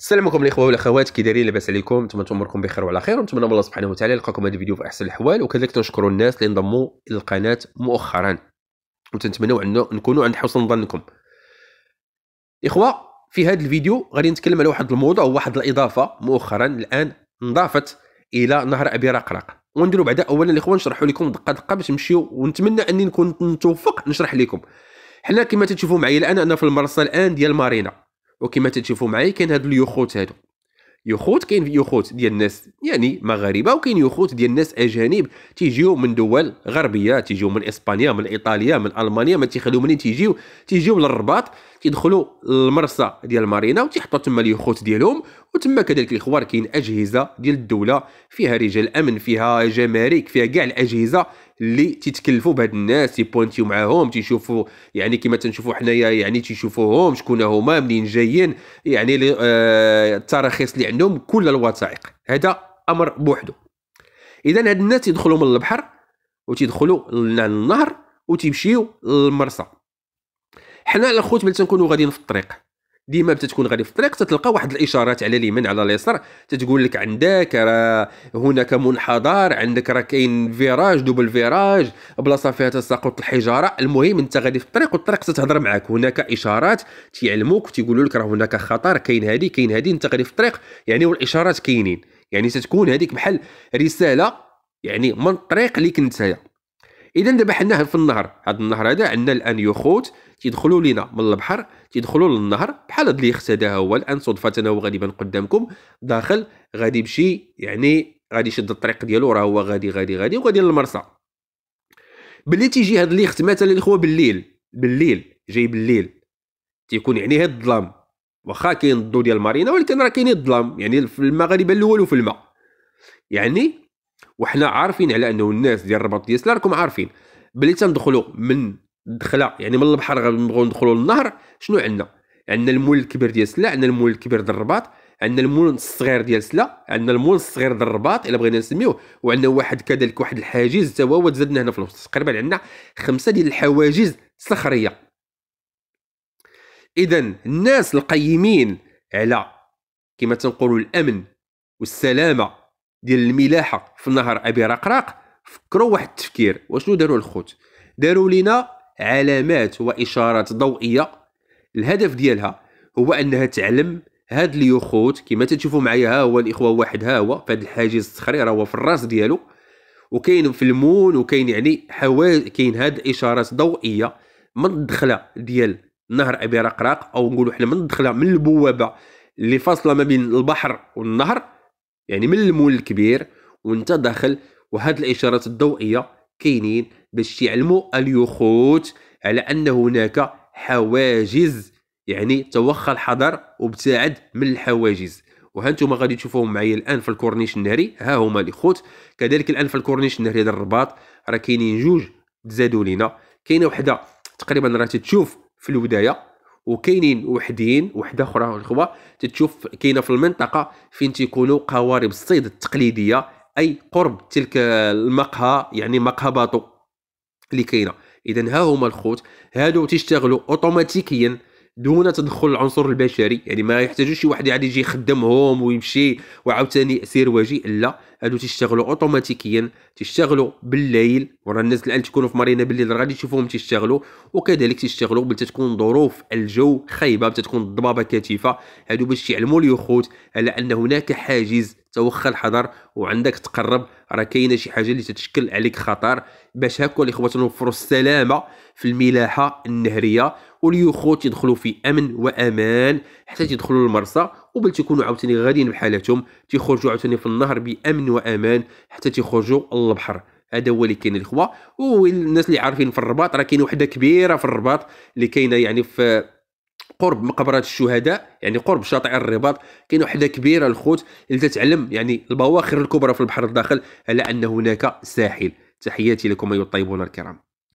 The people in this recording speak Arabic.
السلام عليكم الاخوه والاخوات كي دايرين لاباس عليكم نتمنى اموركم بخير وعلى خير ونتمنى من الله سبحانه وتعالى يلقاكم هذا الفيديو في احسن الاحوال وكذلك تنشكروا الناس اللي انضموا للقناه مؤخرا وتنتمنوا انه نكونوا عند حسن ظنكم اخوه في هذا الفيديو غادي نتكلم على واحد الموضوع واحد الاضافه مؤخرا الان انضافت الى نهر ابي رقرق ونديروا بعدا اولا الاخوه نشرحوا لكم دقه دقه باش نمشيو ونتمنى اني نكون متوفق نشرح لكم حنا كما تشوفوا معايا الان انا في المرسى الان ديال مارينا وكما تتشوفوا معايا كاين هاد اليخوت هادو يخوت كاين يخوت ديال الناس يعني مغاربه وكاين يخوت ديال الناس اجانب تيجيو من دول غربيه تيجيو من اسبانيا من ايطاليا من المانيا ما تيخلو منين تيجيو تيجيو للرباط تيدخلوا للمرسى ديال مارينا وتيحطوا تما اليخوت ديالهم وتما كذلك الخوار كاين اجهزه ديال الدوله فيها رجال امن فيها جمارك فيها كاع الاجهزه اللي تيتكلفوا بهاد الناس تيبونتيو معاهم تيشوفوا يعني كما تنشوفوا حنايا يعني تيشوفوهم شكون هما منين جايين يعني آه، التراخيص اللي عندهم كل الوثائق هذا امر بوحدو اذا هاد الناس يدخلوا من البحر وتيدخلوا للنهر وتيمشيو للمرسى حنا الاخوت ملي تنكونوا غاديين في الطريق ديما بتتكون غادي في الطريق تتلقى واحد الاشارات على اليمين على اليسار تتقول لك عندك راه هناك منحدر عندك راه كاين فيراج دوبل فيراج بلاصه فيها تساقط الحجاره المهم انت غادي في الطريق والطريق تتهضر معك هناك اشارات تيعلموك تيقولوا لك راه هناك خطر كاين هذه كاين هذه انت غادي في الطريق يعني والاشارات كاينين يعني تتكون هذيك بحال رساله يعني من الطريق اللي كنت اذا دابا حنا في النهر هذا النهر هذا عندنا الان يخوت تيدخلوا لينا من البحر تيدخلوا للنهر بحال هذا اللي هذا هو الان صدفه هو يبان قدامكم داخل غادي يمشي يعني غادي يشد الطريق ديالو راه هو غادي غادي غادي وغادي للمرسى بلي تيجي هذا اليخت مثلا الاخوه بالليل بالليل جاي بالليل تيكون يعني هاد الظلام واخا كاين الضو ديال المارينا ولكن راه كاين الظلام يعني في المغاربه الاول وفي الماء يعني وحنا عارفين على انه الناس ديال الرباط ديسلا راكم عارفين بلي تندخلوا من الدخله يعني من البحر غنبغيو ندخلوا للنهر شنو عندنا عندنا المول الكبير ديال سلا عندنا المول الكبير ديال الرباط عندنا المول الصغير ديال سلا عندنا المول الصغير ديال الرباط الا بغينا نسميوه وعندنا واحد كذلك واحد الحاجز حتى هو تزادنا هنا في الوسط تقريبا عندنا خمسه ديال الحواجز صخريه اذا الناس القيمين على كما تنقولوا الامن والسلامه ديال الملاحه في نهر ابي رقراق فكروا واحد التفكير وشنو داروا الخوت داروا لنا علامات واشارات ضوئيه الهدف ديالها هو انها تعلم هاد اليخوت كما تشوفوا معايا ها هو الاخوه واحد ها هو في هذا الحاجز الصخري راه هو في الراس ديالو وكاين في المون وكاين يعني حواج كاين هاد الاشارات ضوئيه من الدخله ديال نهر ابي رقراق او نقولوا حنا من الدخله من البوابه اللي فاصله ما بين البحر والنهر يعني من المول الكبير وانت داخل وهاد الاشارات الضوئيه كاينين باش تعلموا اليخوت على ان هناك حواجز يعني توخى الحذر وابتعد من الحواجز وهانتوما غادي تشوفوهم معايا الان في الكورنيش النهري ها هما اليخوت كذلك الان في الكورنيش النهري ديال الرباط راه كاينين جوج تزادوا لينا كاينه وحده تقريبا راه تتشوف في البدايه وكاينين وحدين وحده اخرى الخوه تتشوف كاينه في المنطقه فين تيكونوا قوارب الصيد التقليديه اي قرب تلك المقهى يعني مقهى باطو اللي كاينه اذا ها هما الخوت هادو تيشتغلوا اوتوماتيكيا دون تدخل العنصر البشري يعني ما يحتاجوش شي واحد يعني يجي يخدمهم ويمشي وعاوتاني سير واجي لا هادو تيشتغلوا اوتوماتيكيا تيشتغلوا بالليل ورا الناس الان تكونوا في مارينا بالليل غادي تشوفوهم تيشتغلوا وكذلك تيشتغلوا بل تكون ظروف الجو خايبه تكون الضبابه كثيفه هادو باش يعلموا اليخوت على ان هناك حاجز توخى الحذر وعندك تقرب راه كاينه شي حاجه اللي تتشكل عليك خطر باش هكا الاخوات نوفروا السلامه في الملاحه النهريه واليخوت يدخلوا في امن وامان حتى تيدخلوا المرسى وبل تيكونوا عاوتاني غاديين بحالتهم تيخرجوا عاوتاني في النهر بامن وامان حتى تيخرجوا للبحر هذا هو اللي كاين الاخوه والناس اللي عارفين في الرباط راه كاين وحده كبيره في الرباط اللي كاينه يعني في قرب مقبره الشهداء يعني قرب شاطئ الرباط كاين وحده كبيره الخوت اللي تتعلم يعني البواخر الكبرى في البحر الداخل على ان هناك ساحل تحياتي لكم ايها الطيبون الكرام